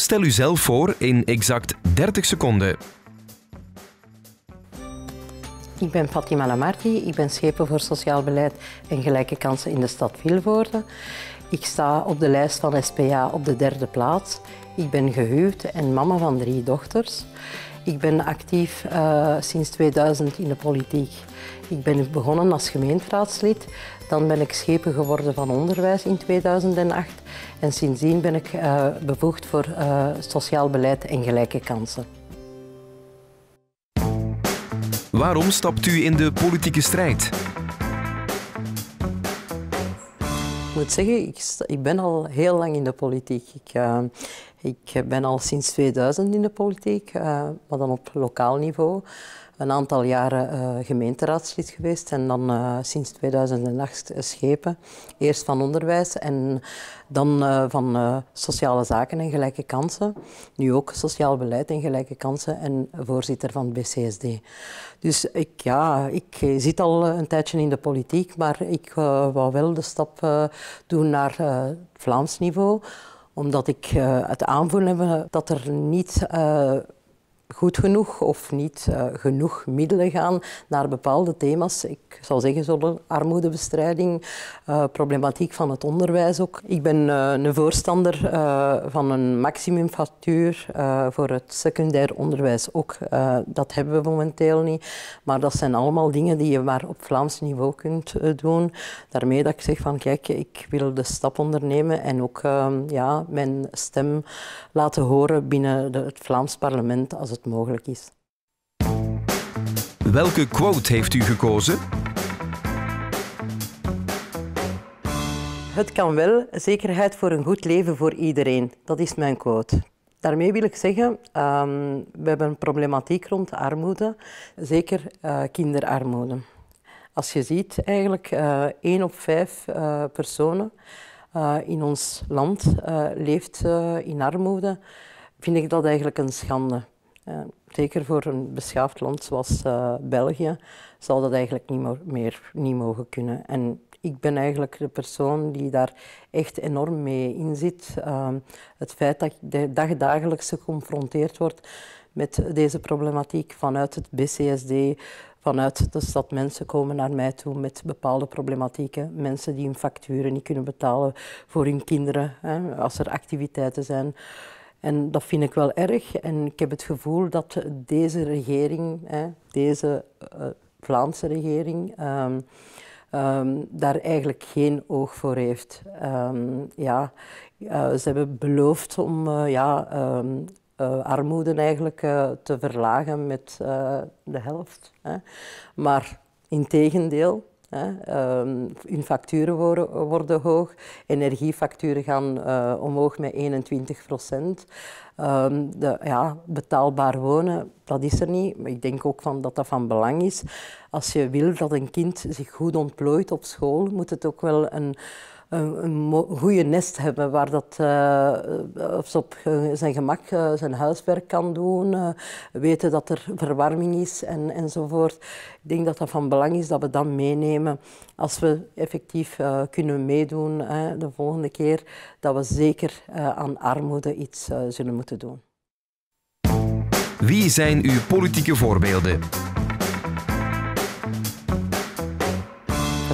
Stel u zelf voor in exact 30 seconden. Ik ben Fatima Lamarti, ik ben schepen voor sociaal beleid en gelijke kansen in de stad Vilvoorde. Ik sta op de lijst van SPA op de derde plaats. Ik ben gehuwd en mama van drie dochters. Ik ben actief eh, sinds 2000 in de politiek. Ik ben begonnen als gemeenteraadslid. Dan ben ik schepen geworden van onderwijs in 2008. En sindsdien ben ik eh, bevoegd voor eh, sociaal beleid en gelijke kansen. Waarom stapt u in de politieke strijd? moet zeggen, ik, ik ben al heel lang in de politiek. Ik, eh, ik ben al sinds 2000 in de politiek, eh, maar dan op lokaal niveau een aantal jaren uh, gemeenteraadslid geweest en dan uh, sinds 2008 schepen. Eerst van onderwijs en dan uh, van sociale zaken en gelijke kansen. Nu ook sociaal beleid en gelijke kansen en voorzitter van BCSD. Dus ik, ja, ik zit al een tijdje in de politiek, maar ik wou wel de stap doen naar het Vlaams niveau omdat ik het aanvoelen heb dat er niet goed genoeg of niet eh, genoeg middelen gaan naar bepaalde thema's. Ik zal zeggen, armoedebestrijding, eh, problematiek van het onderwijs ook. Ik ben eh, een voorstander van een maximumfactuur voor het secundair onderwijs ook. dat hebben we momenteel niet. Maar dat zijn allemaal dingen die je maar op Vlaams niveau kunt doen. Daarmee dat ik zeg van kijk, ik wil de stap ondernemen en ook ehm, ja, mijn stem laten horen binnen het Vlaams parlement als het mogelijk is. Welke quote heeft u gekozen? Het kan wel, zekerheid voor een goed leven voor iedereen. Dat is mijn quote. Daarmee wil ik zeggen, um, we hebben een problematiek rond armoede, zeker eh, kinderarmoede. Als je ziet, eigenlijk uh, één op vijf eh, personen in ons land leeft in armoede, vind ik dat eigenlijk een schande. Eh, zeker voor een beschaafd land zoals eh, België, zal dat eigenlijk niet meer, niet mogen kunnen. En ik ben eigenlijk de persoon die daar echt enorm mee in zit. Ehm, het feit dat je dag dagelijks geconfronteerd wordt met deze problematiek vanuit het BCSD, vanuit de stad. Mensen komen naar mij toe met bepaalde problematieken. Mensen die hun facturen niet kunnen betalen voor hun kinderen, hè, als er activiteiten zijn. En dat vind ik wel erg. En ik heb het gevoel dat deze regering, hè, deze eh, Vlaamse regering, ehm, ehm, daar eigenlijk geen oog voor heeft. Ehm, ja, eh, ze hebben beloofd om eh, ja, uh, armoede eigenlijk te verlagen met de helft. Hè. Maar integendeel, Ehm, hun facturen worden, worden hoog, energiefacturen gaan eh, omhoog met 21 procent. Ehm, ja, betaalbaar wonen, dat is er niet. Maar ik denk ook van, dat dat van belang is. Als je wil dat een kind zich goed ontplooit op school, moet het ook wel een een, een goede nest hebben waar dat, eh, eh, ze op zijn gemak eh, zijn huiswerk kan doen, weten dat er verwarming is en, enzovoort. Ik denk dat dat van belang is dat we dat meenemen als we effectief kunnen meedoen de volgende keer, dat we zeker aan armoede iets zullen moeten doen. Wie zijn uw politieke voorbeelden?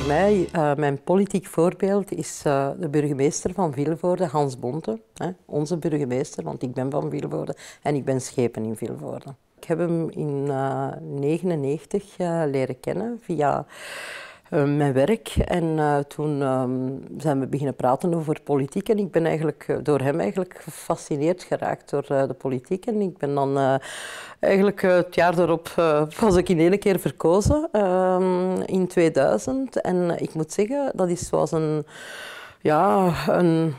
mij, eh, mijn politiek voorbeeld is eh, de burgemeester van Vilvoorde, Hans Bonte. Hè, onze burgemeester, want ik ben van Vilvoorde en ik ben schepen in Vilvoorde. Ik heb hem in 1999 eh, leren kennen via eh, mijn werk. En eh, toen ehm, zijn we beginnen praten over politiek. En ik ben eigenlijk eh, door hem eigenlijk gefascineerd geraakt door de politiek. En ik ben dan eigenlijk het jaar daarop was ik in één keer verkozen ehm, in 2000. En ik moet zeggen, dat is zoals een. Ja, een,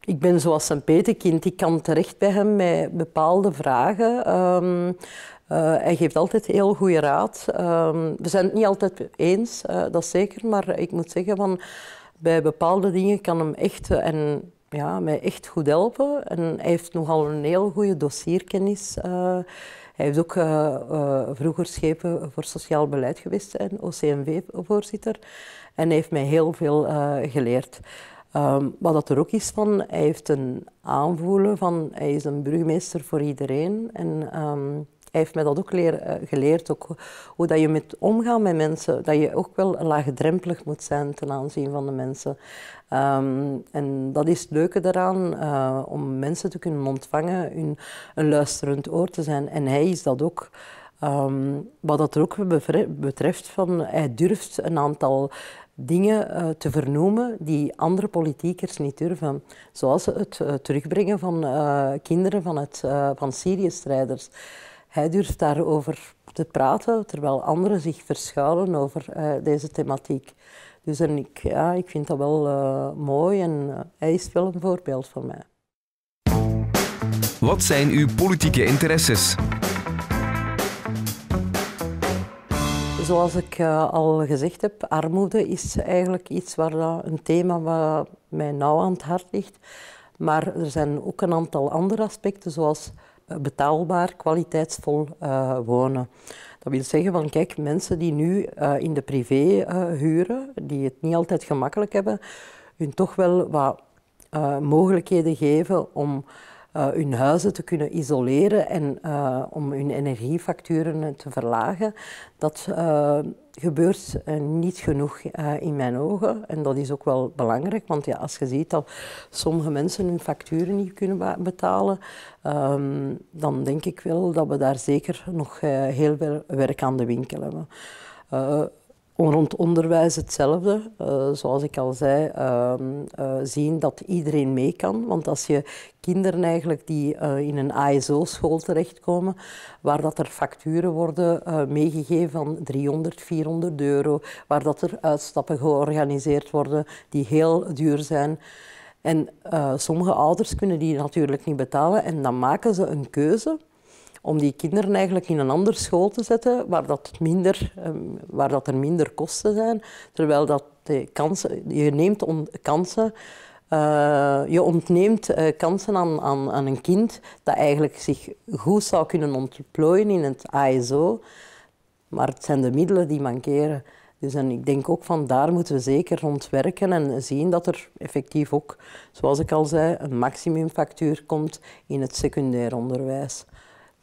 ik ben zoals een petekind. Ik kan terecht bij hem met bepaalde vragen. Ehm, eh, hij geeft altijd heel goede raad. Ehm, we zijn het niet altijd eens, eh, dat zeker. Maar ik moet zeggen, van, bij bepaalde dingen kan hem echt... Eh, en, ja, mij echt goed helpen. En hij heeft nogal een heel goede dossierkennis. Hij heeft ook vroeger schepen voor sociaal beleid geweest en ocmv voorzitter En hij heeft mij heel veel geleerd. Ehm, wat dat er ook is van, hij heeft een aanvoelen van, hij is een burgemeester voor iedereen. En ehm, hij heeft mij dat ook leren, eh, geleerd, ook hoe dat je moet omgaan met mensen, dat je ook wel laagdrempelig moet zijn ten aanzien van de mensen. Ehm, en dat is het leuke daaraan, eh, om mensen te kunnen ontvangen, hun, een luisterend oor te zijn. En hij is dat ook. Ehm, wat dat er ook betreft, van, hij durft een aantal dingen eh, te vernoemen die andere politiekers niet durven. Zoals het terugbrengen van kinderen van Syrië-strijders hij durft daarover te praten, terwijl anderen zich verschuilen over eh, deze thematiek. Dus en ik, ja, ik vind dat wel eh, mooi en eh, hij is wel een voorbeeld voor mij. Wat zijn uw politieke interesses? Zoals ik al gezegd heb, armoede is eigenlijk iets waar een thema wat mij nauw aan het hart ligt. Maar er zijn ook een aantal andere aspecten, zoals eh, betaalbaar, kwaliteitsvol eh, wonen. Dat wil zeggen van kijk, mensen die nu eh, in de privé huren, die het niet altijd gemakkelijk hebben, hun toch wel wat mogelijkheden geven om uh, hun huizen te kunnen isoleren en eh, om hun energiefacturen eh, te verlagen. Dat gebeurt niet genoeg in mijn ogen. En dat is ook wel belangrijk, want ja, als je ziet dat sommige mensen hun facturen niet kunnen betalen, ehm, dan denk ik wel dat we daar zeker nog heel veel werk aan de winkel hebben. Rond onderwijs hetzelfde. Eh, zoals ik al zei, ehm, eh, zien dat iedereen mee kan. Want als je kinderen eigenlijk die eh, in een ASO-school terechtkomen, waar dat er facturen worden meegegeven van 300, 400 euro, waar dat er uitstappen georganiseerd worden die heel duur zijn. En sommige ouders kunnen die natuurlijk niet betalen en dan maken ze een keuze om die kinderen eigenlijk in een andere school te zetten waar, dat minder, ehm, waar dat er minder kosten zijn. Terwijl dat de kansen, je neemt kansen, eh, je ontneemt eh, kansen aan, aan, aan een kind dat eigenlijk zich goed zou kunnen ontplooien in het ASO. Maar het zijn de middelen die mankeren. Dus en ik denk ook van daar moeten we zeker rond werken en zien dat er effectief ook, zoals ik al zei, een maximumfactuur komt in het secundair onderwijs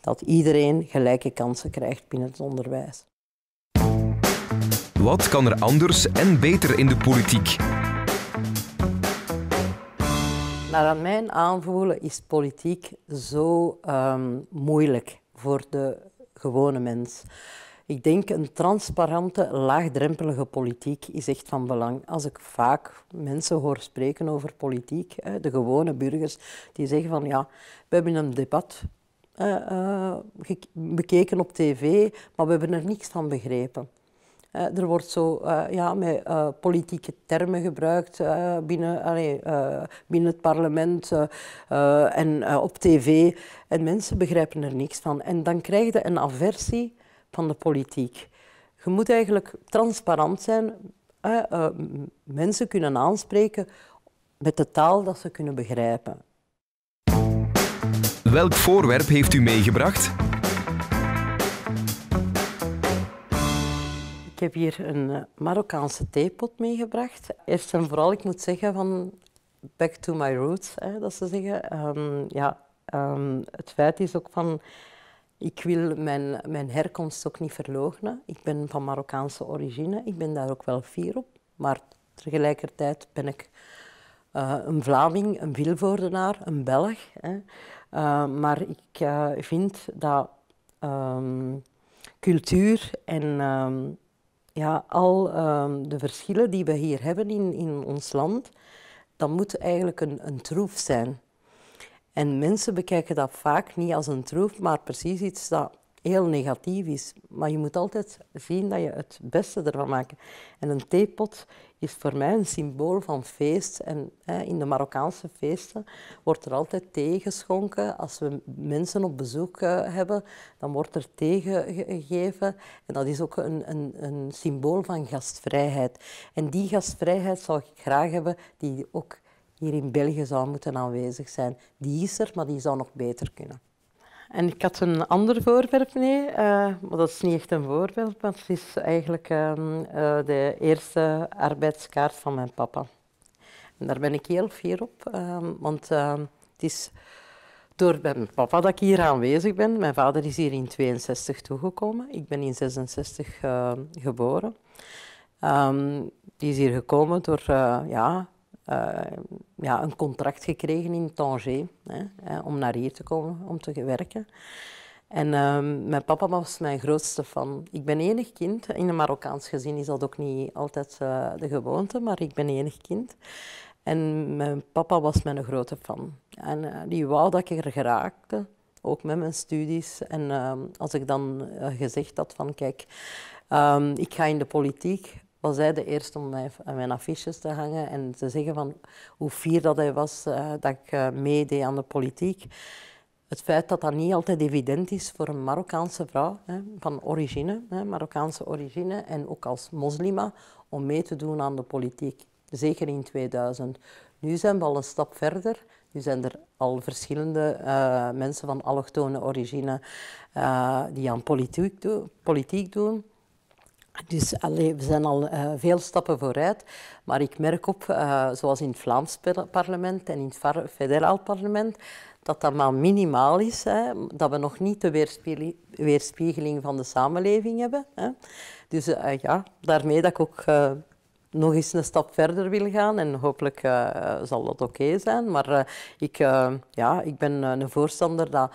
dat iedereen gelijke kansen krijgt binnen het onderwijs. Wat kan er anders en beter in de politiek? Naar mijn aanvoelen is politiek zo ehm, moeilijk voor de gewone mens. Ik denk een transparante, laagdrempelige politiek is echt van belang. Als ik vaak mensen hoor spreken over politiek, de gewone burgers, die zeggen van ja, we hebben een debat, eh, eh, bekeken op tv, maar we hebben er niks van begrepen. Eh, er wordt zo ja, met politieke termen gebruikt binnen, allee, binnen het parlement en op tv. En mensen begrijpen er niks van. En dan krijg je een aversie van de politiek. Je moet eigenlijk transparant zijn, mensen kunnen aanspreken met de taal dat ze kunnen begrijpen. Welk voorwerp heeft u meegebracht? Ik heb hier een eh, Marokkaanse theepot meegebracht. Eerst en vooral, ik moet zeggen van back to my roots, hè, dat ze zeggen. Ehm, ja, ehm, het feit is ook van, ik wil mijn, mijn herkomst ook niet verloochenen. Ik ben van Marokkaanse origine, ik ben daar ook wel fier op. Maar tegelijkertijd ben ik eh, een Vlaming, een wilvoordenaar, een Belg. Hè. Eh, maar ik eh, vind dat ehm, cultuur en ehm, ja, al ehm, de verschillen die we hier hebben in, in ons land, dat moet eigenlijk een, een troef zijn. En mensen bekijken dat vaak niet als een troef, maar precies iets dat heel negatief is. Maar je moet altijd zien dat je het beste ervan maakt. En een theepot is voor mij een symbool van feest. En hè, in de Marokkaanse feesten wordt er altijd thee geschonken. Als we mensen op bezoek eh, hebben, dan wordt er thee gegeven. En dat is ook een, een, een symbool van gastvrijheid. En die gastvrijheid zou ik graag hebben, die ook hier in België zou moeten aanwezig zijn. Die is er, maar die zou nog beter kunnen. En ik had een ander voorwerp mee, uh, maar dat is niet echt een voorwerp, maar het is eigenlijk ehm, eh, de eerste arbeidskaart van mijn papa. En daar ben ik heel fier op, uh, want ehm, het is door mijn papa dat ik hier aanwezig ben. Mijn vader is hier in 62 toegekomen, ik ben in 66 geboren. die is hier gekomen door eh, ja, eh, ja, een contract gekregen in Tanger hè, om naar hier te komen om te werken. En ehm, mijn papa was mijn grootste fan. Ik ben enig kind. In een Marokkaans gezin is dat ook niet altijd eh, de gewoonte, maar ik ben enig kind. En mijn papa was mijn grote fan. En eh, die wou dat ik er geraakte, ook met mijn studies. En ehm, als ik dan gezegd had van, kijk, ehm, ik ga in de politiek, was hij de eerste om aan mijn affiches te hangen en te zeggen van hoe fier dat hij was eh, dat ik eh, meedeed aan de politiek. Het feit dat dat niet altijd evident is voor een Marokkaanse vrouw hè, van origine, hè, Marokkaanse origine en ook als moslima, om mee te doen aan de politiek. Zeker in 2000. Nu zijn we al een stap verder. Nu zijn er al verschillende eh, mensen van allochtone origine die aan politiek, politiek doen. Dus we zijn al eh, veel stappen vooruit. Maar ik merk op, eh, zoals in het Vlaams parlement en in het federaal parlement, dat dat maar minimaal is. Hè, dat we nog niet de weerspiegeling van de samenleving hebben. Hè. Dus eh, ja, daarmee dat ik ook nog eens een stap verder wil gaan. En hopelijk zal dat oké zijn. Maar ik, ja, ik ben een voorstander dat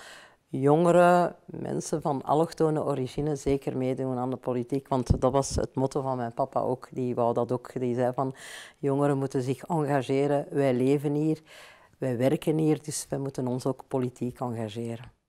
jongere mensen van allochtone origine zeker meedoen aan de politiek. Want dat was het motto van mijn papa ook. Die wou dat ook. Die zei van jongeren moeten zich engageren. Wij leven hier, wij werken hier, dus wij moeten ons ook politiek engageren.